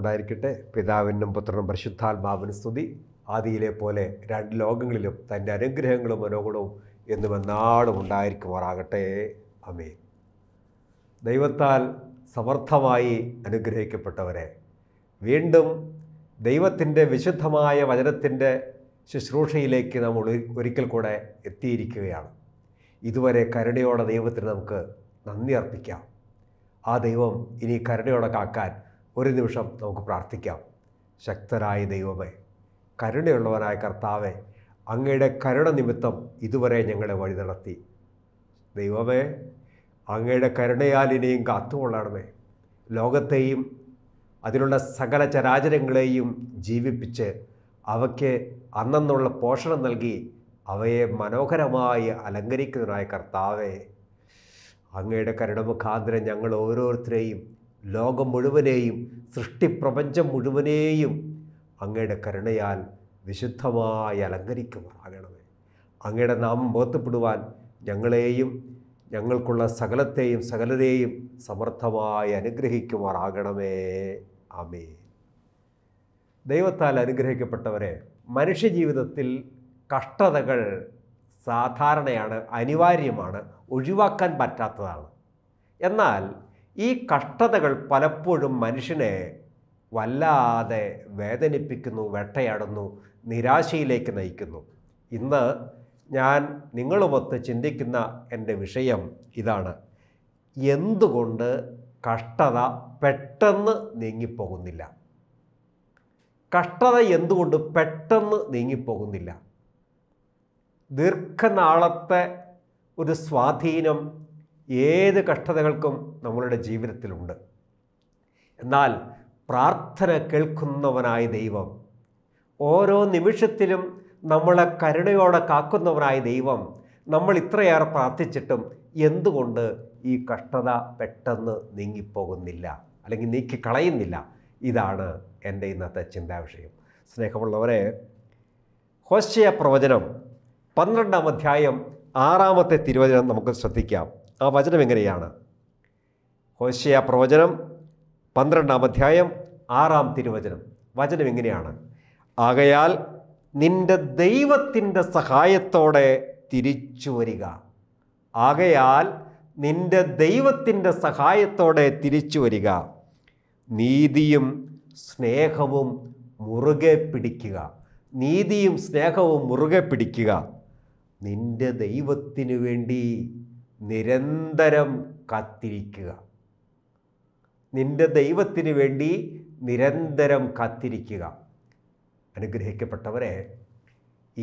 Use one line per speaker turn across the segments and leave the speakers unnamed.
ഉണ്ടായിരിക്കട്ടെ പിതാവിനും പുത്രനും പരിശുദ്ധാത്മാവിന് സ്തുതി ആദിയിലെ പോലെ രണ്ട് ലോകങ്ങളിലും തൻ്റെ അനുഗ്രഹങ്ങളും മനോഗുണവും എന്നുമെന്നാടും ഉണ്ടായിരിക്കുമാറാകട്ടെ അമേ ദൈവത്താൽ സമർത്ഥമായി അനുഗ്രഹിക്കപ്പെട്ടവരെ വീണ്ടും ദൈവത്തിൻ്റെ വിശുദ്ധമായ വചനത്തിൻ്റെ ശുശ്രൂഷയിലേക്ക് നമ്മൾ ഒരിക്കൽ കൂടെ എത്തിയിരിക്കുകയാണ് ഇതുവരെ കരുണയോടെ ദൈവത്തിന് നമുക്ക് നന്ദി അർപ്പിക്കാം ആ ദൈവം ഇനി കരുണയോടെ കാക്കാൻ ഒരു നിമിഷം നമുക്ക് പ്രാർത്ഥിക്കാം ശക്തരായ ദൈവമേ കരുണയുള്ളവനായ കർത്താവെ അങ്ങയുടെ കരുണ നിമിത്തം ഇതുവരെ ഞങ്ങളെ വഴി നടത്തി ദൈവമേ അങ്ങയുടെ കരുണയാൽ ഇനിയും കാത്തുകൊള്ളണമേ ലോകത്തെയും അതിലുള്ള സകല ചരാചരങ്ങളെയും ജീവിപ്പിച്ച് അവയ്ക്ക് അന്നെന്നുള്ള പോഷണം നൽകി അവയെ മനോഹരമായി അലങ്കരിക്കുന്നതിനായ കർത്താവെ അങ്ങയുടെ മുഖാന്തരം ഞങ്ങൾ ഓരോരുത്തരെയും ലോകം മുഴുവനെയും സൃഷ്ടിപ്രപഞ്ചം മുഴുവനെയും അങ്ങയുടെ കരുണയാൽ വിശുദ്ധമായി അലങ്കരിക്കുമാകണമേ അങ്ങയുടെ നാമം ബോധപ്പെടുവാൻ ഞങ്ങളെയും ഞങ്ങൾക്കുള്ള സകലത്തെയും സകലരെയും സമർത്ഥമായി അനുഗ്രഹിക്കുമാറാകണമേ അമേ ദൈവത്താൽ അനുഗ്രഹിക്കപ്പെട്ടവരെ മനുഷ്യജീവിതത്തിൽ കഷ്ടതകൾ സാധാരണയാണ് അനിവാര്യമാണ് ഒഴിവാക്കാൻ പറ്റാത്തതാണ് എന്നാൽ ഈ കഷ്ടതകൾ പലപ്പോഴും മനുഷ്യനെ വല്ലാതെ വേദനിപ്പിക്കുന്നു വെട്ടയടുന്നു നിരാശയിലേക്ക് നയിക്കുന്നു ഇന്ന് ഞാൻ നിങ്ങളുമൊത്ത് ചിന്തിക്കുന്ന എൻ്റെ വിഷയം ഇതാണ് എന്തുകൊണ്ട് കഷ്ടത പെട്ടെന്ന് നീങ്ങിപ്പോകുന്നില്ല കഷ്ടത എന്തുകൊണ്ട് പെട്ടെന്ന് നീങ്ങിപ്പോകുന്നില്ല ദീർഘനാളത്തെ ഒരു സ്വാധീനം ഏത് കഷ്ടതകൾക്കും നമ്മളുടെ ജീവിതത്തിലുണ്ട് എന്നാൽ പ്രാർത്ഥന കേൾക്കുന്നവനായ ദൈവം ഓരോ നിമിഷത്തിലും നമ്മളെ കരുണയോടെ കാക്കുന്നവനായ ദൈവം നമ്മൾ ഇത്രയേറെ പ്രാർത്ഥിച്ചിട്ടും എന്തുകൊണ്ട് ഈ കഷ്ടത പെട്ടെന്ന് നീങ്ങിപ്പോകുന്നില്ല അല്ലെങ്കിൽ നീക്കിക്കളയുന്നില്ല ഇതാണ് എൻ്റെ ഇന്നത്തെ ചിന്താ വിഷയം സ്നേഹമുള്ളവരെ ഹോശയ പ്രവചനം പന്ത്രണ്ടാം അധ്യായം ആറാമത്തെ തിരുവചനം നമുക്ക് ശ്രദ്ധിക്കാം ആ വചനം എങ്ങനെയാണ് ഹോശയ പ്രവചനം പന്ത്രണ്ടാം അധ്യായം ആറാം തിരുവചനം വചനം എങ്ങനെയാണ് ആകയാൽ നിന്റെ ദൈവത്തിൻ്റെ സഹായത്തോടെ തിരിച്ചു വരിക ആകയാൽ നിന്റെ ദൈവത്തിൻ്റെ സഹായത്തോടെ തിരിച്ചു വരിക നീതിയും സ്നേഹവും മുറുകെ പിടിക്കുക നീതിയും സ്നേഹവും മുറുകെ പിടിക്കുക നിന്റെ ദൈവത്തിനു വേണ്ടി നിരന്തരം കാത്തിരിക്കുക നിന്റെ ദൈവത്തിന് വേണ്ടി നിരന്തരം കാത്തിരിക്കുക അനുഗ്രഹിക്കപ്പെട്ടവരെ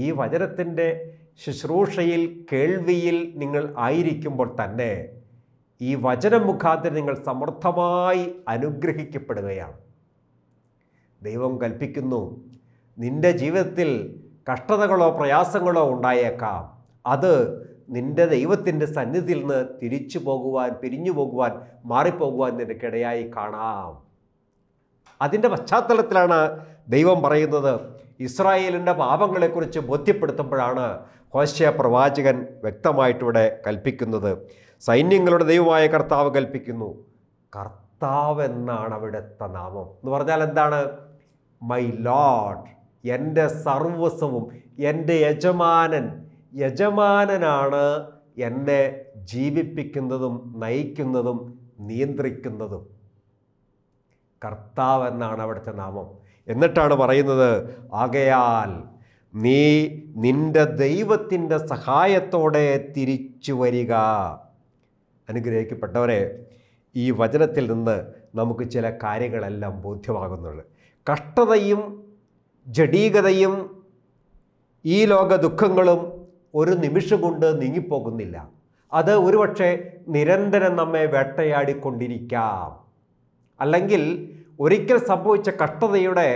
ഈ വചനത്തിൻ്റെ ശുശ്രൂഷയിൽ കേൾവിയിൽ നിങ്ങൾ ആയിരിക്കുമ്പോൾ തന്നെ ഈ വചനം മുഖാന്തരം നിങ്ങൾ സമർത്ഥമായി അനുഗ്രഹിക്കപ്പെടുകയാണ് ദൈവം കൽപ്പിക്കുന്നു നിന്റെ ജീവിതത്തിൽ കഷ്ടതകളോ പ്രയാസങ്ങളോ ഉണ്ടായേക്കാം അത് നിന്റെ ദൈവത്തിൻ്റെ സന്നിധിയിൽ നിന്ന് തിരിച്ചു പോകുവാൻ പിരിഞ്ഞു പോകുവാൻ മാറിപ്പോകുവാൻ നിനക്കിടയായി കാണാം അതിൻ്റെ പശ്ചാത്തലത്തിലാണ് ദൈവം പറയുന്നത് ഇസ്രായേലിൻ്റെ പാപങ്ങളെക്കുറിച്ച് ബോധ്യപ്പെടുത്തുമ്പോഴാണ് ഹോശയ പ്രവാചകൻ വ്യക്തമായിട്ടിവിടെ കൽപ്പിക്കുന്നത് സൈന്യങ്ങളുടെ ദൈവമായ കർത്താവ് കൽപ്പിക്കുന്നു കർത്താവ് എന്നാണ് അവിടുത്തെ നാമം എന്ന് പറഞ്ഞാൽ എന്താണ് മൈ ലോഡ് എൻ്റെ സർവസ്വവും എൻ്റെ യജമാനൻ യജമാനനാണ് എന്നെ ജീവിപ്പിക്കുന്നതും നയിക്കുന്നതും നിയന്ത്രിക്കുന്നതും കർത്താവ് എന്നാണ് അവിടുത്തെ നാമം എന്നിട്ടാണ് പറയുന്നത് ആകയാൽ നീ നിന്റെ ദൈവത്തിൻ്റെ സഹായത്തോടെ തിരിച്ചു വരിക അനുഗ്രഹിക്കപ്പെട്ടവരെ ഈ വചനത്തിൽ നിന്ന് നമുക്ക് ചില കാര്യങ്ങളെല്ലാം ബോധ്യമാകുന്നുള്ളൂ കഷ്ടതയും ജടീകതയും ഈ ലോക ദുഃഖങ്ങളും ഒരു നിമിഷം കൊണ്ട് നീങ്ങിപ്പോകുന്നില്ല അത് ഒരുപക്ഷെ നിരന്തരം നമ്മെ വേട്ടയാടിക്കൊണ്ടിരിക്കാം അല്ലെങ്കിൽ ഒരിക്കൽ സംഭവിച്ച കഷ്ടതയുടെ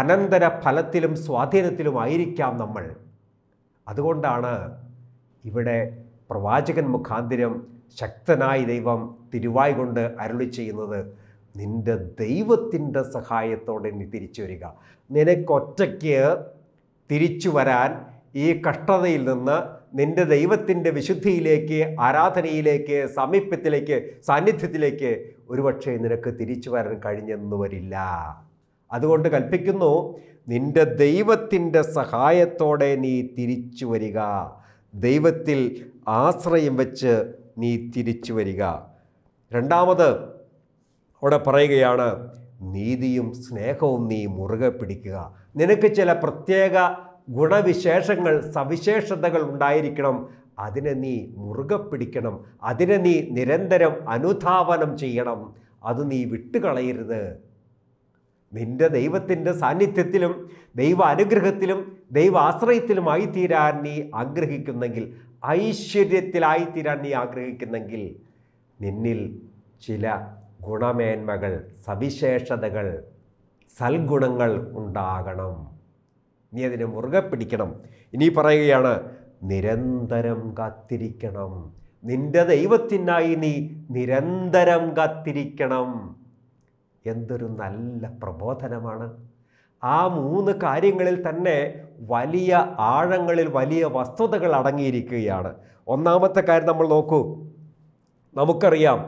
അനന്തര ഫലത്തിലും സ്വാധീനത്തിലുമായിരിക്കാം നമ്മൾ അതുകൊണ്ടാണ് ഇവിടെ പ്രവാചകൻ മുഖാന്തിരം ശക്തനായ ദൈവം തിരുവായി കൊണ്ട് അരുളി ചെയ്യുന്നത് നിൻ്റെ ദൈവത്തിൻ്റെ സഹായത്തോടെ നീ തിരിച്ചു വരിക നിനക്കൊറ്റയ്ക്ക് തിരിച്ചു വരാൻ ഈ കഷ്ടതയിൽ നിന്ന് നിന്റെ ദൈവത്തിൻ്റെ വിശുദ്ധിയിലേക്ക് ആരാധനയിലേക്ക് സമീപത്തിലേക്ക് സാന്നിധ്യത്തിലേക്ക് ഒരുപക്ഷെ നിനക്ക് തിരിച്ചു വരാൻ കഴിഞ്ഞെന്ന് വരില്ല അതുകൊണ്ട് കൽപ്പിക്കുന്നു നിന്റെ ദൈവത്തിൻ്റെ സഹായത്തോടെ നീ തിരിച്ചു വരിക ദൈവത്തിൽ ആശ്രയം വെച്ച് നീ തിരിച്ചു വരിക രണ്ടാമത് അവിടെ പറയുകയാണ് നീതിയും സ്നേഹവും നീ മുറുകെ പിടിക്കുക നിനക്ക് ചില പ്രത്യേക ഗുണവിശേഷങ്ങൾ സവിശേഷതകൾ ഉണ്ടായിരിക്കണം അതിനെ നീ മുറുകെ പിടിക്കണം അതിനെ നീ നിരന്തരം അനുധാവനം ചെയ്യണം അത് നീ വിട്ടുകളയരുത് നിന്റെ ദൈവത്തിൻ്റെ സാന്നിധ്യത്തിലും ദൈവ അനുഗ്രഹത്തിലും ദൈവ ആശ്രയത്തിലുമായി തീരാൻ നീ ആഗ്രഹിക്കുന്നെങ്കിൽ ഐശ്വര്യത്തിലായി തീരാൻ നീ ആഗ്രഹിക്കുന്നെങ്കിൽ നിന്നിൽ ചില ഗുണമേന്മകൾ സവിശേഷതകൾ സൽഗുണങ്ങൾ ഉണ്ടാകണം നീ അതിനെ മുറുകെ പിടിക്കണം ഇനി പറയുകയാണ് നിരന്തരം കാത്തിരിക്കണം നിന്റെ ദൈവത്തിനായി നീ നിരന്തരം കാത്തിരിക്കണം എന്തൊരു നല്ല പ്രബോധനമാണ് ആ മൂന്ന് കാര്യങ്ങളിൽ തന്നെ വലിയ ആഴങ്ങളിൽ വലിയ വസ്തുതകൾ അടങ്ങിയിരിക്കുകയാണ് ഒന്നാമത്തെ കാര്യം നമ്മൾ നോക്കൂ നമുക്കറിയാം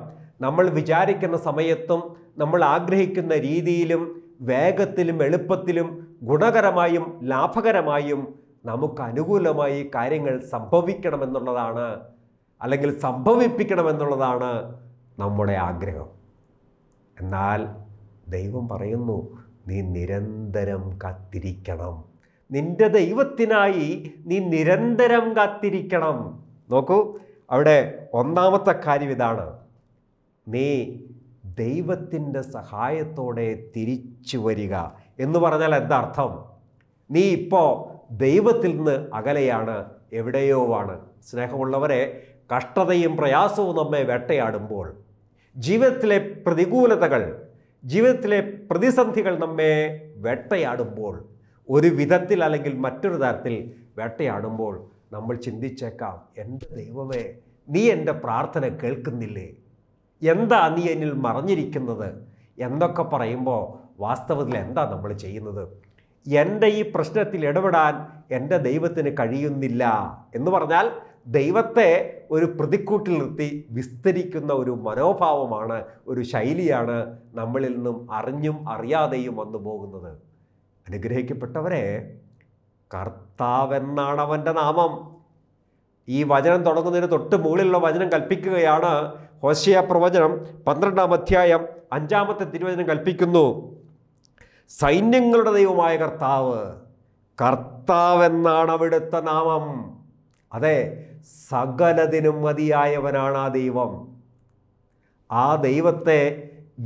നമ്മൾ വിചാരിക്കുന്ന സമയത്തും നമ്മൾ ആഗ്രഹിക്കുന്ന രീതിയിലും വേഗത്തിലും എളുപ്പത്തിലും ഗുണകരമായും ലാഭകരമായും നമുക്ക് അനുകൂലമായി കാര്യങ്ങൾ സംഭവിക്കണമെന്നുള്ളതാണ് അല്ലെങ്കിൽ സംഭവിപ്പിക്കണമെന്നുള്ളതാണ് നമ്മുടെ ആഗ്രഹം എന്നാൽ ദൈവം പറയുന്നു നീ നിരന്തരം കാത്തിരിക്കണം നിന്റെ ദൈവത്തിനായി നീ നിരന്തരം കാത്തിരിക്കണം നോക്കൂ അവിടെ ഒന്നാമത്തെ കാര്യം ഇതാണ് നീ ദൈവത്തിൻ്റെ സഹായത്തോടെ തിരിച്ചു വരിക എന്ന് പറഞ്ഞാൽ അർത്ഥം നീ ഇപ്പോൾ ദൈവത്തിൽ നിന്ന് അകലെയാണ് എവിടെയോ ആണ് സ്നേഹമുള്ളവരെ കഷ്ടതയും പ്രയാസവും നമ്മെ വേട്ടയാടുമ്പോൾ ജീവിതത്തിലെ പ്രതികൂലതകൾ ജീവിതത്തിലെ പ്രതിസന്ധികൾ നമ്മെ വേട്ടയാടുമ്പോൾ ഒരു വിധത്തിൽ അല്ലെങ്കിൽ മറ്റൊരു തരത്തിൽ വേട്ടയാടുമ്പോൾ നമ്മൾ ചിന്തിച്ചേക്കാം എൻ്റെ ദൈവമേ നീ എൻ്റെ പ്രാർത്ഥന കേൾക്കുന്നില്ലേ എന്താ നീ എന്നിൽ മറഞ്ഞിരിക്കുന്നത് എന്നൊക്കെ പറയുമ്പോൾ വാസ്തവത്തിൽ എന്താ നമ്മൾ ചെയ്യുന്നത് എൻ്റെ ഈ പ്രശ്നത്തിൽ ഇടപെടാൻ എൻ്റെ ദൈവത്തിന് കഴിയുന്നില്ല എന്ന് പറഞ്ഞാൽ ദൈവത്തെ ഒരു പ്രതിക്കൂട്ടിൽ നിർത്തി വിസ്തരിക്കുന്ന ഒരു മനോഭാവമാണ് ഒരു ശൈലിയാണ് നമ്മളിൽ നിന്നും അറിഞ്ഞും അറിയാതെയും വന്നു പോകുന്നത് അനുഗ്രഹിക്കപ്പെട്ടവരെ കർത്താവെന്നാണ് അവൻ്റെ നാമം ഈ വചനം തുടങ്ങുന്നതിന് തൊട്ട് മുകളിലുള്ള വചനം കൽപ്പിക്കുകയാണ് ഹോശയ പ്രവചനം പന്ത്രണ്ടാം അധ്യായം അഞ്ചാമത്തെ തിരുവചനം കൽപ്പിക്കുന്നു സൈന്യങ്ങളുടെ ദൈവമായ കർത്താവ് കർത്താവെന്നാണ് അവിടുത്തെ നാമം അതെ സകലതിനും മതിയായവനാണ് ആ ദൈവം ആ ദൈവത്തെ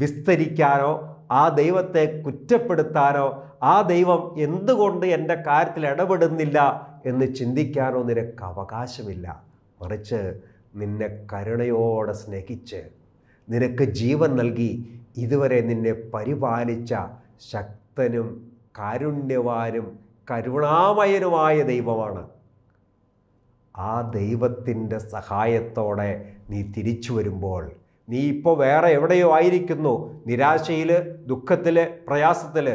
വിസ്തരിക്കാനോ ആ ദൈവത്തെ കുറ്റപ്പെടുത്താനോ ആ ദൈവം എന്തുകൊണ്ട് എൻ്റെ കാര്യത്തിൽ ഇടപെടുന്നില്ല എന്ന് ചിന്തിക്കാനോ നിനക്ക് അവകാശമില്ല മറിച്ച് നിന്നെ കരുണയോടെ സ്നേഹിച്ച് നിനക്ക് ജീവൻ നൽകി ഇതുവരെ നിന്നെ പരിപാലിച്ച ശക്തനും കാരുണ്യവാനും കരുണാമയനുമായ ദൈവമാണ് ആ ദൈവത്തിൻ്റെ സഹായത്തോടെ നീ തിരിച്ചു വരുമ്പോൾ നീ ഇപ്പോൾ വേറെ എവിടെയോ ആയിരിക്കുന്നു നിരാശയിൽ ദുഃഖത്തിൽ പ്രയാസത്തിൽ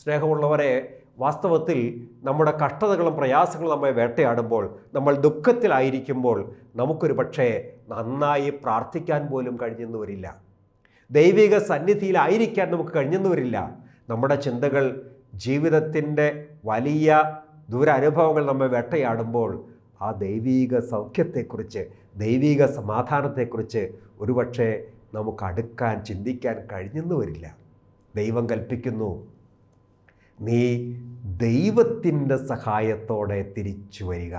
സ്നേഹമുള്ളവരെ വാസ്തവത്തിൽ നമ്മുടെ കഷ്ടതകളും പ്രയാസങ്ങളും നമ്മെ വേട്ടയാടുമ്പോൾ നമ്മൾ ദുഃഖത്തിലായിരിക്കുമ്പോൾ നമുക്കൊരു പക്ഷേ നന്നായി പ്രാർത്ഥിക്കാൻ പോലും കഴിഞ്ഞെന്ന് വരില്ല ദൈവിക സന്നിധിയിലായിരിക്കാൻ നമുക്ക് കഴിഞ്ഞെന്ന് വരില്ല നമ്മുടെ ചിന്തകൾ ജീവിതത്തിൻ്റെ വലിയ ദുരനുഭവങ്ങൾ നമ്മെ വേട്ടയാടുമ്പോൾ ആ ദൈവീക സൗഖ്യത്തെക്കുറിച്ച് ദൈവീക സമാധാനത്തെക്കുറിച്ച് ഒരുപക്ഷെ നമുക്ക് അടുക്കാൻ ചിന്തിക്കാൻ കഴിഞ്ഞെന്ന് വരില്ല ദൈവം കൽപ്പിക്കുന്നു നീ ദൈവത്തിൻ്റെ സഹായത്തോടെ തിരിച്ചു വരിക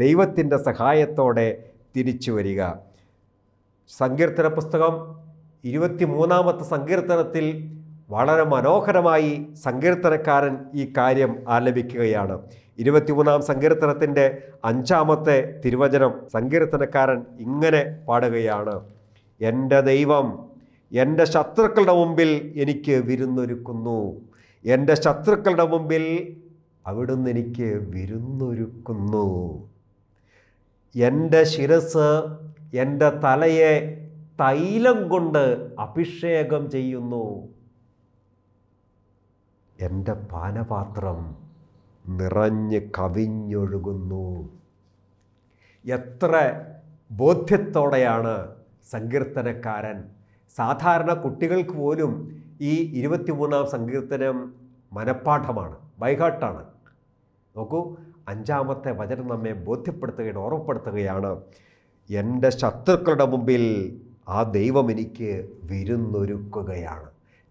ദൈവത്തിൻ്റെ സഹായത്തോടെ തിരിച്ചു വരിക സങ്കീർത്തന പുസ്തകം ഇരുപത്തി മൂന്നാമത്തെ സങ്കീർത്തനത്തിൽ വളരെ മനോഹരമായി സങ്കീർത്തനക്കാരൻ ഈ കാര്യം ആലപിക്കുകയാണ് ഇരുപത്തിമൂന്നാം സങ്കീർത്തനത്തിൻ്റെ അഞ്ചാമത്തെ തിരുവചനം സങ്കീർത്തനക്കാരൻ ഇങ്ങനെ പാടുകയാണ് എൻ്റെ ദൈവം എൻ്റെ ശത്രുക്കളുടെ മുമ്പിൽ എനിക്ക് വിരുന്നൊരുക്കുന്നു എൻ്റെ ശത്രുക്കളുടെ മുമ്പിൽ അവിടുന്ന് എനിക്ക് വിരുന്നൊരുക്കുന്നു എൻ്റെ ശിരസ് എൻ്റെ തലയെ തൈലം കൊണ്ട് അഭിഷേകം ചെയ്യുന്നു എൻ്റെ പാനപാത്രം നിറഞ്ഞ് കവിഞ്ഞൊഴുകുന്നു എത്ര ബോധ്യത്തോടെയാണ് സങ്കീർത്തനക്കാരൻ സാധാരണ കുട്ടികൾക്ക് പോലും ഈ ഇരുപത്തിമൂന്നാം സങ്കീർത്തനം മനഃപ്പാഠമാണ് ബൈഹാട്ടാണ് നോക്കൂ അഞ്ചാമത്തെ വചനം നമ്മെ ബോധ്യപ്പെടുത്തുകയാണ് ഓർമ്മപ്പെടുത്തുകയാണ് എൻ്റെ ശത്രുക്കളുടെ മുമ്പിൽ ആ ദൈവം എനിക്ക് വിരുന്നൊരുക്കുകയാണ്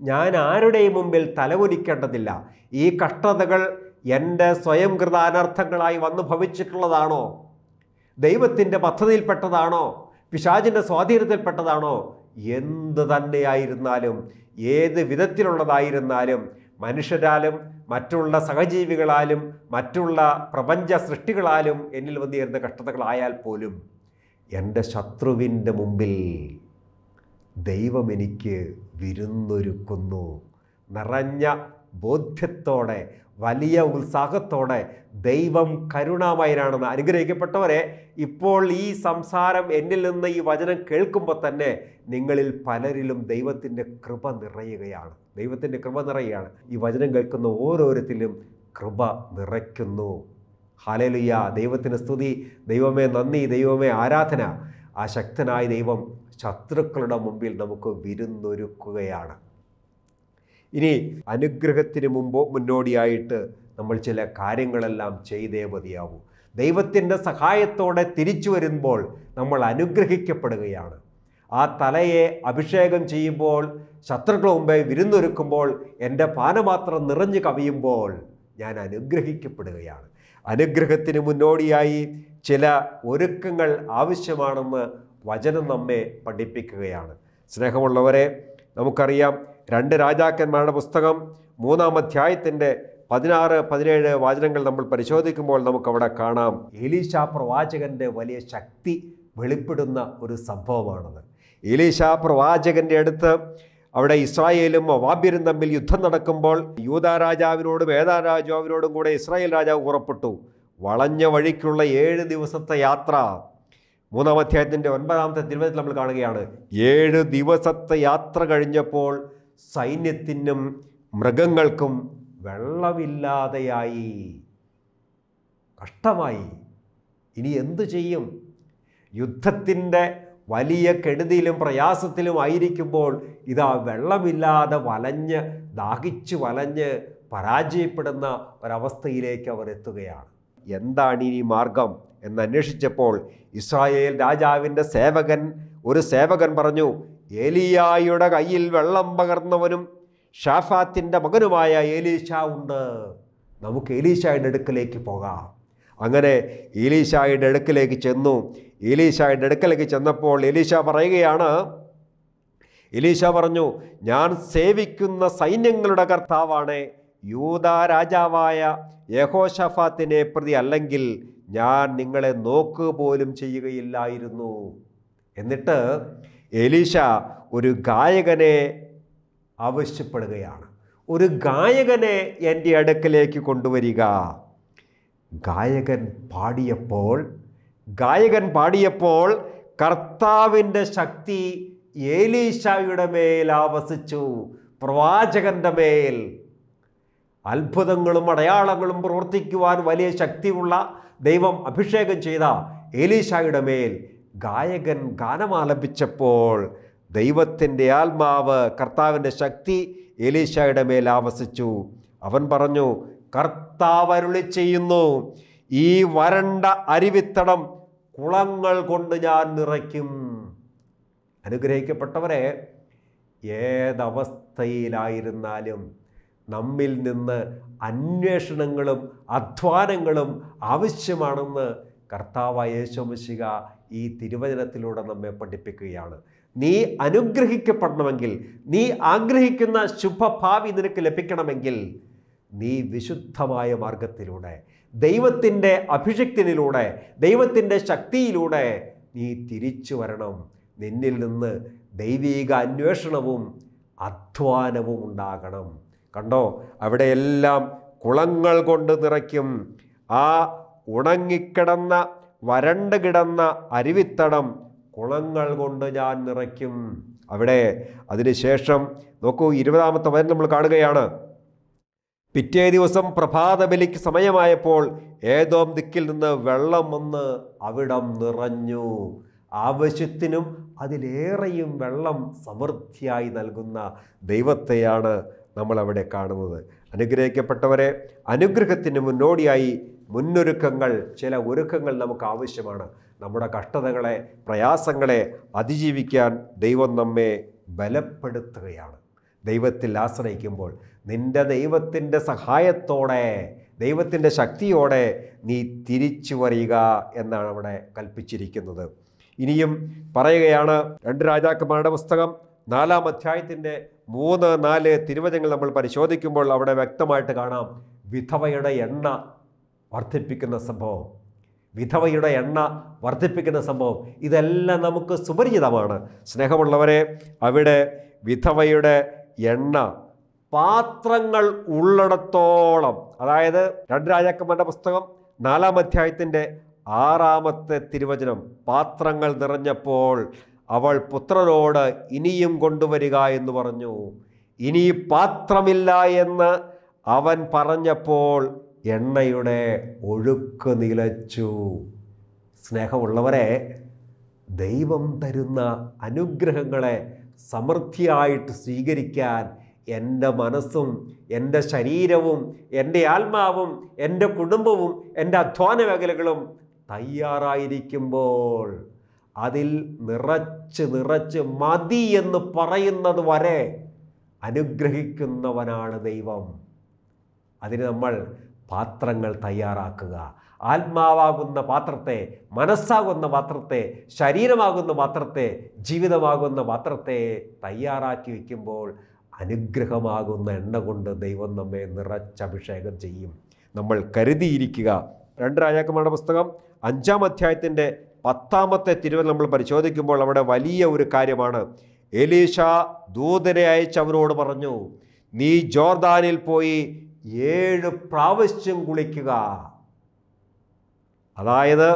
ഞാൻ ആരുടെയും മുമ്പിൽ തലകുലിക്കേണ്ടതില്ല ഈ കഷ്ടതകൾ എൻ്റെ സ്വയം കൃതാനർത്ഥങ്ങളായി വന്നു ഭവിച്ചിട്ടുള്ളതാണോ ദൈവത്തിൻ്റെ പദ്ധതിയിൽപ്പെട്ടതാണോ പിശാചിൻ്റെ സ്വാധീനത്തിൽപ്പെട്ടതാണോ എന്ത് തന്നെയായിരുന്നാലും ഏത് വിധത്തിലുള്ളതായിരുന്നാലും മനുഷ്യരാലും മറ്റുള്ള സഹജീവികളാലും മറ്റുള്ള പ്രപഞ്ച സൃഷ്ടികളാലും എന്നിൽ ചേരുന്ന കഷ്ടതകളായാൽ പോലും എൻ്റെ ശത്രുവിൻ്റെ മുമ്പിൽ ദൈവം എനിക്ക് വിരുന്നൊരുക്കുന്നു നിറഞ്ഞ ബോധ്യത്തോടെ വലിയ ഉത്സാഹത്തോടെ ദൈവം കരുണാമയനാണെന്ന് അനുഗ്രഹിക്കപ്പെട്ടവരെ ഇപ്പോൾ ഈ സംസാരം എന്നിൽ നിന്ന് ഈ വചനം കേൾക്കുമ്പോൾ തന്നെ നിങ്ങളിൽ പലരിലും ദൈവത്തിൻ്റെ കൃപ നിറയുകയാണ് ദൈവത്തിൻ്റെ കൃപ നിറയുകയാണ് ഈ വചനം കേൾക്കുന്ന ഓരോരുത്തരിലും കൃപ നിറയ്ക്കുന്നു ഹാലലിയ ദൈവത്തിന് സ്തുതി ദൈവമേ നന്ദി ദൈവമേ ആരാധന ആ ശക്തനായ ദൈവം ശത്രുക്കളുടെ മുമ്പിൽ നമുക്ക് വിരുന്നൊരുക്കുകയാണ് ഇനി അനുഗ്രഹത്തിന് മുമ്പോ മുന്നോടിയായിട്ട് നമ്മൾ ചില കാര്യങ്ങളെല്ലാം ചെയ്തേ മതിയാവൂ ദൈവത്തിൻ്റെ സഹായത്തോടെ തിരിച്ചു വരുമ്പോൾ നമ്മൾ അനുഗ്രഹിക്കപ്പെടുകയാണ് ആ തലയെ അഭിഷേകം ചെയ്യുമ്പോൾ ശത്രുക്കൾ മുമ്പേ വിരുന്നൊരുക്കുമ്പോൾ എൻ്റെ പാനമാത്രം നിറഞ്ഞു കവിയുമ്പോൾ ഞാൻ അനുഗ്രഹിക്കപ്പെടുകയാണ് അനുഗ്രഹത്തിന് മുന്നോടിയായി ചില ഒരുക്കങ്ങൾ ആവശ്യമാണെന്ന് വചനം നമ്മെ പഠിപ്പിക്കുകയാണ് സ്നേഹമുള്ളവരെ നമുക്കറിയാം രണ്ട് രാജാക്കന്മാരുടെ പുസ്തകം മൂന്നാം അധ്യായത്തിൻ്റെ പതിനാറ് പതിനേഴ് വാചനങ്ങൾ നമ്മൾ പരിശോധിക്കുമ്പോൾ നമുക്കവിടെ കാണാം എലീശ പ്രവാചകൻ്റെ വലിയ ശക്തി വെളിപ്പെടുന്ന ഒരു സംഭവമാണത് എലീശ പ്രവാചകൻ്റെ അടുത്ത് അവിടെ ഇസ്രായേലും വാബ്യരും തമ്മിൽ യുദ്ധം നടക്കുമ്പോൾ യൂതാ രാജാവിനോടും ഏതാ രാജാവിനോടും കൂടെ ഇസ്രായേൽ രാജാവ് പുറപ്പെട്ടു വളഞ്ഞ വഴിക്കുള്ള ഏഴ് ദിവസത്തെ യാത്ര മൂന്നാം അധ്യായത്തിൻ്റെ ഒൻപതാമത്തെ തിരുവനന്തപുരത്തിൽ നമ്മൾ കാണുകയാണ് ഏഴ് ദിവസത്തെ യാത്ര കഴിഞ്ഞപ്പോൾ സൈന്യത്തിനും മൃഗങ്ങൾക്കും വെള്ളമില്ലാതെയായി കഷ്ടമായി ഇനി എന്തു ചെയ്യും യുദ്ധത്തിൻ്റെ വലിയ കെടുതിയിലും പ്രയാസത്തിലും ആയിരിക്കുമ്പോൾ ഇതാ വെള്ളമില്ലാതെ വലഞ്ഞ് ദാഹിച്ച് വലഞ്ഞ് പരാജയപ്പെടുന്ന ഒരവസ്ഥയിലേക്ക് അവർ എത്തുകയാണ് എന്താണ് ഇനി മാർഗം എന്നന്വേഷിച്ചപ്പോൾ ഇസ്രായേൽ രാജാവിൻ്റെ സേവകൻ ഒരു സേവകൻ പറഞ്ഞു ഏലിയായുടെ കയ്യിൽ വെള്ളം പകർന്നവനും ഷാഫാത്തിൻ്റെ മകനുമായ ഏലീഷ ഉണ്ട് നമുക്ക് ഏലീഷായുടെ അടുക്കലേക്ക് പോകാം അങ്ങനെ ഏലീഷായുടെ അടുക്കലേക്ക് ചെന്നു ഏലീഷായുടെ അടുക്കലേക്ക് ചെന്നപ്പോൾ ഏലീഷ പറയുകയാണ് എലീഷ പറഞ്ഞു ഞാൻ സേവിക്കുന്ന സൈന്യങ്ങളുടെ കർത്താവാണ് യൂത രാജാവായ യഹോഷഫാത്തിനെ പ്രതി അല്ലെങ്കിൽ ഞാൻ നിങ്ങളെ നോക്കുക പോലും ചെയ്യുകയില്ലായിരുന്നു എന്നിട്ട് എലീശ ഒരു ഗായകനെ ആവശ്യപ്പെടുകയാണ് ഒരു ഗായകനെ എൻ്റെ അടുക്കലേക്ക് കൊണ്ടുവരിക ഗായകൻ പാടിയപ്പോൾ ഗായകൻ പാടിയപ്പോൾ കർത്താവിൻ്റെ ശക്തി ഏലീശായുടെ മേൽ ആവസിച്ചു പ്രവാചകൻ്റെ മേൽ അത്ഭുതങ്ങളും അടയാളങ്ങളും പ്രവർത്തിക്കുവാൻ വലിയ ശക്തിയുള്ള ദൈവം അഭിഷേകം ചെയ്ത ഏലീശായുടെ മേൽ ഗായകൻ ഗാനം ആലപിച്ചപ്പോൾ ദൈവത്തിൻ്റെ ആത്മാവ് കർത്താവിൻ്റെ ശക്തി എലീഷയുടെ മേൽ ആവസിച്ചു അവൻ പറഞ്ഞു കർത്താവരുളി ചെയ്യുന്നു ഈ വരണ്ട അരിവിത്തടം കുളങ്ങൾ കൊണ്ട് ഞാൻ നിറയ്ക്കും അനുഗ്രഹിക്കപ്പെട്ടവരെ ഏതവസ്ഥയിലായിരുന്നാലും നമ്മിൽ നിന്ന് അന്വേഷണങ്ങളും അധ്വാനങ്ങളും ആവശ്യമാണെന്ന് കർത്താവായ യേശോമിശിക ഈ തിരുവചനത്തിലൂടെ നമ്മെ പഠിപ്പിക്കുകയാണ് നീ അനുഗ്രഹിക്കപ്പെടണമെങ്കിൽ നീ ആഗ്രഹിക്കുന്ന ശുഭഭാവി നിനക്ക് ലഭിക്കണമെങ്കിൽ നീ വിശുദ്ധമായ മാർഗത്തിലൂടെ ദൈവത്തിൻ്റെ അഭിഷക്തിനിലൂടെ ദൈവത്തിൻ്റെ ശക്തിയിലൂടെ നീ തിരിച്ചു വരണം നിന്നിൽ നിന്ന് ദൈവിക അന്വേഷണവും അധ്വാനവും ഉണ്ടാകണം കണ്ടോ അവിടെയെല്ലാം കുളങ്ങൾ കൊണ്ട് നിറയ്ക്കും ആ ഉണങ്ങിക്കിടന്ന വരണ്ട് കിടന്ന അരുവിത്തടം കുളങ്ങൾ കൊണ്ട് ഞാൻ നിറയ്ക്കും അവിടെ അതിനുശേഷം നോക്കൂ ഇരുപതാമത്തെ വരെ നമ്മൾ കാണുകയാണ് പിറ്റേ ദിവസം പ്രഭാത ബലിക്ക് സമയമായപ്പോൾ ഏതോ ദിക്കിൽ നിന്ന് വെള്ളം വന്ന് അവിടം നിറഞ്ഞു ആവശ്യത്തിനും അതിലേറെയും വെള്ളം സമൃദ്ധിയായി നൽകുന്ന ദൈവത്തെയാണ് നമ്മൾ അവിടെ കാണുന്നത് അനുഗ്രഹിക്കപ്പെട്ടവരെ അനുഗ്രഹത്തിന് മുന്നോടിയായി മുന്നൊരുക്കങ്ങൾ ചില ഒരുക്കങ്ങൾ നമുക്ക് ആവശ്യമാണ് നമ്മുടെ കഷ്ടതകളെ പ്രയാസങ്ങളെ അതിജീവിക്കാൻ ദൈവം നമ്മെ ബലപ്പെടുത്തുകയാണ് ദൈവത്തിൽ ആശ്രയിക്കുമ്പോൾ നിന്റെ ദൈവത്തിൻ്റെ സഹായത്തോടെ ദൈവത്തിൻ്റെ ശക്തിയോടെ നീ തിരിച്ചു വരിക എന്നാണ് അവിടെ കൽപ്പിച്ചിരിക്കുന്നത് ഇനിയും പറയുകയാണ് രണ്ട് രാജാക്കന്മാരുടെ പുസ്തകം നാലാം അധ്യായത്തിൻ്റെ മൂന്ന് നാല് തിരുവചനങ്ങൾ നമ്മൾ പരിശോധിക്കുമ്പോൾ അവിടെ വ്യക്തമായിട്ട് കാണാം വിധവയുടെ എണ്ണ വർദ്ധിപ്പിക്കുന്ന സംഭവം വിധവയുടെ എണ്ണ വർദ്ധിപ്പിക്കുന്ന സംഭവം ഇതെല്ലാം നമുക്ക് സുപരിചിതമാണ് സ്നേഹമുള്ളവരെ അവിടെ വിധവയുടെ എണ്ണ പാത്രങ്ങൾ ഉള്ളിടത്തോളം അതായത് രണ്ട് രാജാക്കന്മാരുടെ പുസ്തകം നാലാം അധ്യായത്തിൻ്റെ ആറാമത്തെ തിരുവചനം പാത്രങ്ങൾ നിറഞ്ഞപ്പോൾ അവൾ പുത്രനോട് ഇനിയും കൊണ്ടുവരിക എന്ന് പറഞ്ഞു ഇനി പാത്രമില്ല എന്ന് അവൻ പറഞ്ഞപ്പോൾ എണ്ണയുടെ ഒഴുക്ക് നിലച്ചു സ്നേഹമുള്ളവരെ ദൈവം തരുന്ന അനുഗ്രഹങ്ങളെ സമൃദ്ധിയായിട്ട് സ്വീകരിക്കാൻ എൻ്റെ മനസ്സും എൻ്റെ ശരീരവും എൻ്റെ ആത്മാവും എൻ്റെ കുടുംബവും എൻ്റെ അധ്വാന മേഖലകളും തയ്യാറായിരിക്കുമ്പോൾ അതിൽ നിറച്ച് നിറച്ച് മതി എന്ന് പറയുന്നത് വരെ അനുഗ്രഹിക്കുന്നവനാണ് ദൈവം അതിന് നമ്മൾ പാത്രങ്ങൾ തയ്യാറാക്കുക ആത്മാവാകുന്ന പാത്രത്തെ മനസ്സാകുന്ന പാത്രത്തെ ശരീരമാകുന്ന പാത്രത്തെ ജീവിതമാകുന്ന പാത്രത്തെ തയ്യാറാക്കി വയ്ക്കുമ്പോൾ അനുഗ്രഹമാകുന്ന എണ്ണ കൊണ്ട് ദൈവം നമ്മെ നിറച്ചഭിഷേകം ചെയ്യും നമ്മൾ കരുതിയിരിക്കുക രണ്ട് രാജാക്കന്മാരുടെ പുസ്തകം അഞ്ചാം അധ്യായത്തിൻ്റെ പത്താമത്തെ തിരുവൽ നമ്മൾ പരിശോധിക്കുമ്പോൾ അവിടെ വലിയ ഒരു കാര്യമാണ് എലീഷ ദൂതനെ അയച്ച് അവരോട് പറഞ്ഞു നീ ജോർദാനിൽ പോയി ഏഴ് പ്രാവശ്യം കുളിക്കുക അതായത്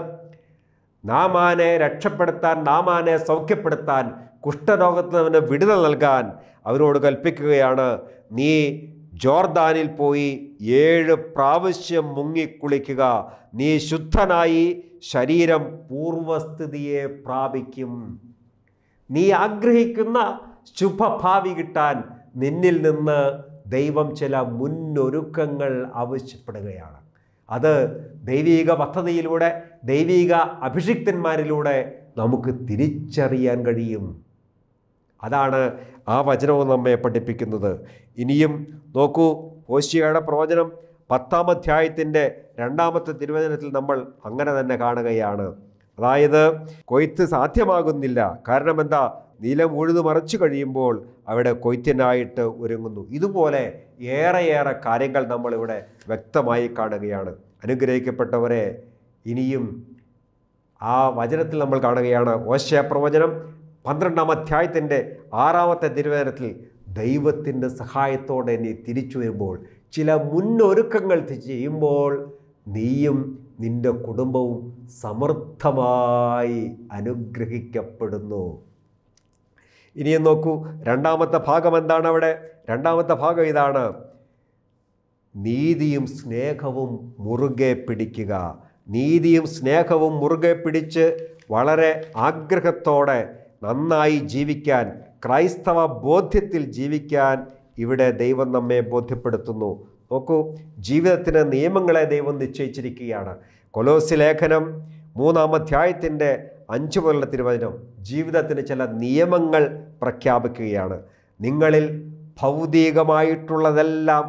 നാമാനെ രക്ഷപ്പെടുത്താൻ നാമാനെ സൗഖ്യപ്പെടുത്താൻ കുഷ്ഠരോഗത്തിൽ അവന് വിടുതൽ നൽകാൻ അവരോട് കൽപ്പിക്കുകയാണ് നീ ജോർദാനിൽ പോയി ഏഴ് പ്രാവശ്യം മുങ്ങിക്കുളിക്കുക നീ ശുദ്ധനായി ശരീരം പൂർവസ്ഥിതിയെ പ്രാപിക്കും നീ ആഗ്രഹിക്കുന്ന ശുഭഭാവി കിട്ടാൻ നിന്നിൽ നിന്ന് ദൈവം ചില മുന്നൊരുക്കങ്ങൾ ആവശ്യപ്പെടുകയാണ് അത് ദൈവീക പദ്ധതിയിലൂടെ ദൈവീക അഭിഷിക്തന്മാരിലൂടെ നമുക്ക് തിരിച്ചറിയാൻ കഴിയും അതാണ് ആ വചനവും നമ്മെ പഠിപ്പിക്കുന്നത് ഇനിയും നോക്കൂ ഓശിയയുടെ പ്രവചനം പത്താം അധ്യായത്തിൻ്റെ രണ്ടാമത്തെ തിരുവചനത്തിൽ നമ്മൾ അങ്ങനെ തന്നെ കാണുകയാണ് അതായത് കൊയ്ത്ത് സാധ്യമാകുന്നില്ല കാരണം എന്താ നിലം ഉഴുതു മറച്ചു കഴിയുമ്പോൾ അവിടെ കൊയ്ത്തിനായിട്ട് ഒരുങ്ങുന്നു ഇതുപോലെ ഏറെയേറെ കാര്യങ്ങൾ നമ്മളിവിടെ വ്യക്തമായി കാണുകയാണ് അനുഗ്രഹിക്കപ്പെട്ടവരെ ഇനിയും ആ വചനത്തിൽ നമ്മൾ കാണുകയാണ് ഓശയ പ്രവചനം പന്ത്രണ്ടാം അധ്യായത്തിൻ്റെ ആറാമത്തെ തിരുവേദനത്തിൽ ദൈവത്തിൻ്റെ സഹായത്തോടെ നീ തിരിച്ചു വരുമ്പോൾ ചില മുന്നൊരുക്കങ്ങൾ ചെയ്യുമ്പോൾ നീയും നിൻ്റെ കുടുംബവും സമൃദ്ധമായി അനുഗ്രഹിക്കപ്പെടുന്നു ഇനിയും നോക്കൂ രണ്ടാമത്തെ ഭാഗം എന്താണ് അവിടെ രണ്ടാമത്തെ ഭാഗം ഇതാണ് നീതിയും സ്നേഹവും മുറുകെ പിടിക്കുക നീതിയും സ്നേഹവും മുറുകെ പിടിച്ച് വളരെ ആഗ്രഹത്തോടെ നന്നായി ജീവിക്കാൻ ക്രൈസ്തവ ബോധ്യത്തിൽ ജീവിക്കാൻ ഇവിടെ ദൈവം നമ്മെ ബോധ്യപ്പെടുത്തുന്നു നോക്കൂ ജീവിതത്തിന് നിയമങ്ങളെ ദൈവം നിശ്ചയിച്ചിരിക്കുകയാണ് കൊലോസ് ലേഖനം മൂന്നാം അധ്യായത്തിൻ്റെ അഞ്ചു മുതലുള്ള തിരുവചനം ജീവിതത്തിന് ചില നിയമങ്ങൾ പ്രഖ്യാപിക്കുകയാണ് നിങ്ങളിൽ ഭൗതികമായിട്ടുള്ളതെല്ലാം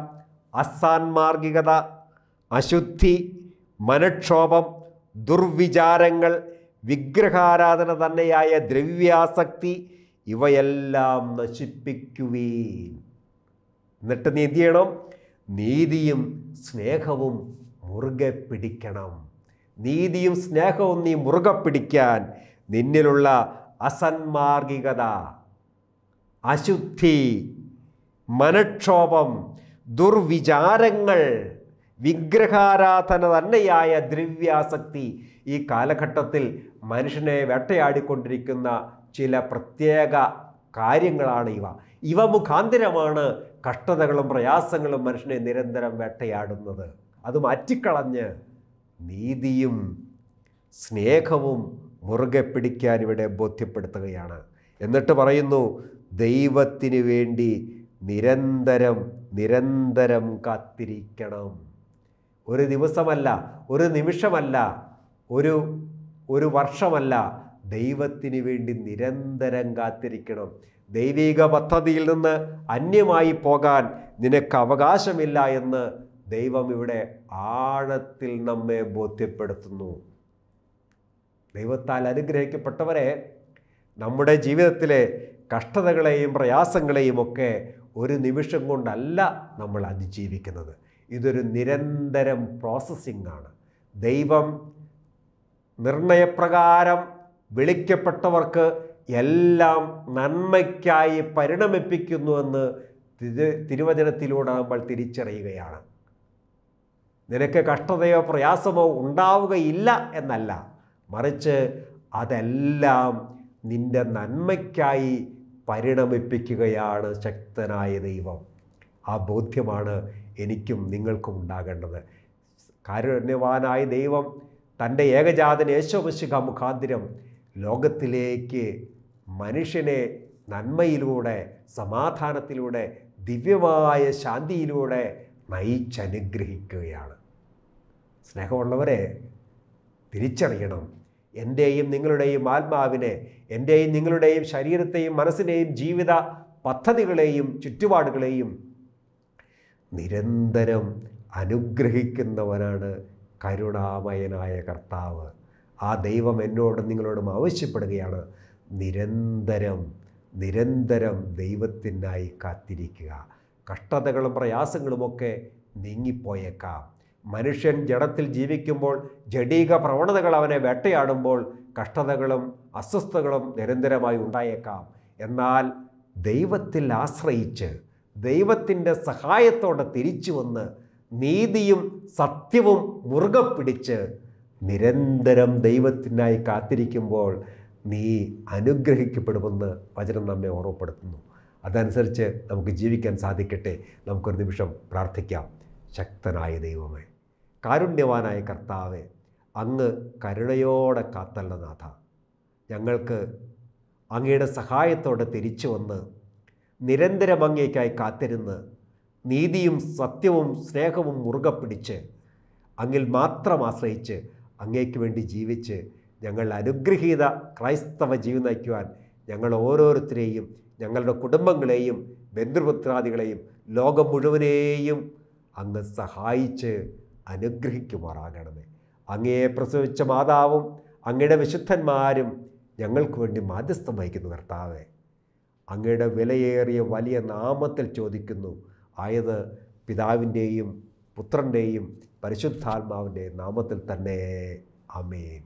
അസാൻമാർഗികത അശുദ്ധി മനക്ഷോഭം ദുർവിചാരങ്ങൾ വിഗ്രഹാരാധന തന്നെയായ ദ്രവ്യാസക്തി ഇവയെല്ലാം നശിപ്പിക്കുവേ എന്നിട്ട് നീതിയണം നീതിയും സ്നേഹവും മുറുകെ പിടിക്കണം നീതിയും സ്നേഹവും നീ മുറുകെ പിടിക്കാൻ നിന്നിലുള്ള അസന്മാർഗികത അശുദ്ധി മനക്ഷോഭം ദുർവിചാരങ്ങൾ വിഗ്രഹാരാധന തന്നെയായ ദ്രവ്യാസക്തി ഈ കാലഘട്ടത്തിൽ മനുഷ്യനെ വേട്ടയാടിക്കൊണ്ടിരിക്കുന്ന ചില പ്രത്യേക കാര്യങ്ങളാണ് ഇവ ഇവ മുഖാന്തിരമാണ് കഷ്ടതകളും പ്രയാസങ്ങളും മനുഷ്യനെ നിരന്തരം വേട്ടയാടുന്നത് അത് മാറ്റിക്കളഞ്ഞ് നീതിയും സ്നേഹവും മുറുകെ പിടിക്കാൻ ഇവിടെ ബോധ്യപ്പെടുത്തുകയാണ് എന്നിട്ട് പറയുന്നു ദൈവത്തിന് വേണ്ടി നിരന്തരം നിരന്തരം കാത്തിരിക്കണം ഒരു ദിവസമല്ല ഒരു നിമിഷമല്ല ഒരു ഒരു വർഷമല്ല ദൈവത്തിന് വേണ്ടി നിരന്തരം കാത്തിരിക്കണം ദൈവിക പദ്ധതിയിൽ നിന്ന് അന്യമായി പോകാൻ നിനക്ക് അവകാശമില്ല എന്ന് ദൈവം ഇവിടെ ആഴത്തിൽ നമ്മെ ബോധ്യപ്പെടുത്തുന്നു ദൈവത്താൽ അനുഗ്രഹിക്കപ്പെട്ടവരെ നമ്മുടെ ജീവിതത്തിലെ കഷ്ടതകളെയും പ്രയാസങ്ങളെയും ഒക്കെ ഒരു നിമിഷം കൊണ്ടല്ല നമ്മൾ അതിജീവിക്കുന്നത് ഇതൊരു നിരന്തരം പ്രോസസ്സിംഗ് ആണ് ദൈവം നിർണയപ്രകാരം വിളിക്കപ്പെട്ടവർക്ക് എല്ലാം നന്മയ്ക്കായി പരിണമിപ്പിക്കുന്നുവെന്ന് തിരുവചനത്തിലൂടെ നമ്മൾ തിരിച്ചറിയുകയാണ് നിനക്ക് കഷ്ടതയോ പ്രയാസമോ ഉണ്ടാവുകയില്ല എന്നല്ല മറിച്ച് അതെല്ലാം നിന്റെ നന്മയ്ക്കായി പരിണമിപ്പിക്കുകയാണ് ശക്തനായ ദൈവം ആ ബോധ്യമാണ് എനിക്കും നിങ്ങൾക്കും ഉണ്ടാകേണ്ടത് കാരുണ്യവാനായ ദൈവം തൻ്റെ ഏകജാതൻ യേശോപശിക മുഖാന്തിരം ലോകത്തിലേക്ക് മനുഷ്യനെ നന്മയിലൂടെ സമാധാനത്തിലൂടെ ദിവ്യമായ ശാന്തിയിലൂടെ നയിച്ചനുഗ്രഹിക്കുകയാണ് സ്നേഹമുള്ളവരെ തിരിച്ചറിയണം എൻ്റെയും നിങ്ങളുടെയും ആത്മാവിനെ എൻ്റെയും നിങ്ങളുടെയും ശരീരത്തെയും മനസ്സിനെയും ജീവിത പദ്ധതികളെയും ചുറ്റുപാടുകളെയും നിരന്തരം അനുഗ്രഹിക്കുന്നവനാണ് കരുണാമയനായ കർത്താവ് ആ ദൈവം എന്നോടും നിങ്ങളോടും ആവശ്യപ്പെടുകയാണ് നിരന്തരം നിരന്തരം ദൈവത്തിനായി കാത്തിരിക്കുക കഷ്ടതകളും പ്രയാസങ്ങളുമൊക്കെ നീങ്ങിപ്പോയേക്കാം മനുഷ്യൻ ജഡത്തിൽ ജീവിക്കുമ്പോൾ ജഡീക പ്രവണതകൾ അവനെ വേട്ടയാടുമ്പോൾ കഷ്ടതകളും അസ്വസ്ഥതകളും നിരന്തരമായി ഉണ്ടായേക്കാം എന്നാൽ ദൈവത്തിൽ ആശ്രയിച്ച് ദൈവത്തിൻ്റെ സഹായത്തോടെ തിരിച്ചു വന്ന് നീതിയും സത്യവും മുറുകെ പിടിച്ച് നിരന്തരം ദൈവത്തിനായി കാത്തിരിക്കുമ്പോൾ നീ അനുഗ്രഹിക്കപ്പെടുമെന്ന് വചനം നമ്മെ ഓർമ്മപ്പെടുത്തുന്നു അതനുസരിച്ച് നമുക്ക് ജീവിക്കാൻ സാധിക്കട്ടെ നമുക്കൊരു നിമിഷം പ്രാർത്ഥിക്കാം ശക്തനായ ദൈവമേ കാരുണ്യവാനായ കർത്താവെ അങ്ങ് കരുണയോടെ കാത്തല്ല നാഥ ഞങ്ങൾക്ക് അങ്ങയുടെ സഹായത്തോടെ തിരിച്ചു വന്ന് നിരന്തരം അങ്ങേക്കായി കാത്തിരുന്ന് നീതിയും സത്യവും സ്നേഹവും മുറുകെ പിടിച്ച് അങ്ങിൽ മാത്രം ആശ്രയിച്ച് അങ്ങേക്ക് വേണ്ടി ജീവിച്ച് ഞങ്ങൾ അനുഗ്രഹീത ക്രൈസ്തവ ജീവിതം നയിക്കുവാൻ ഞങ്ങൾ ഓരോരുത്തരെയും ഞങ്ങളുടെ കുടുംബങ്ങളെയും ബന്ധുപുത്രാദികളെയും ലോകം മുഴുവനെയും അങ്ങ് സഹായിച്ച് അനുഗ്രഹിക്കുമാറാകണമേ അങ്ങയെ പ്രസവിച്ച മാതാവും അങ്ങയുടെ വിശുദ്ധന്മാരും ഞങ്ങൾക്ക് വേണ്ടി മാധ്യസ്ഥം വഹിക്കുന്നു കർത്താവെ അങ്ങയുടെ വിലയേറിയ വലിയ നാമത്തിൽ ചോദിക്കുന്നു ആയത് പിതാവിൻ്റെയും പുത്രൻ്റെയും പരിശുദ്ധാത്മാവിൻ്റെയും നാമത്തിൽ തന്നെ അമേൻ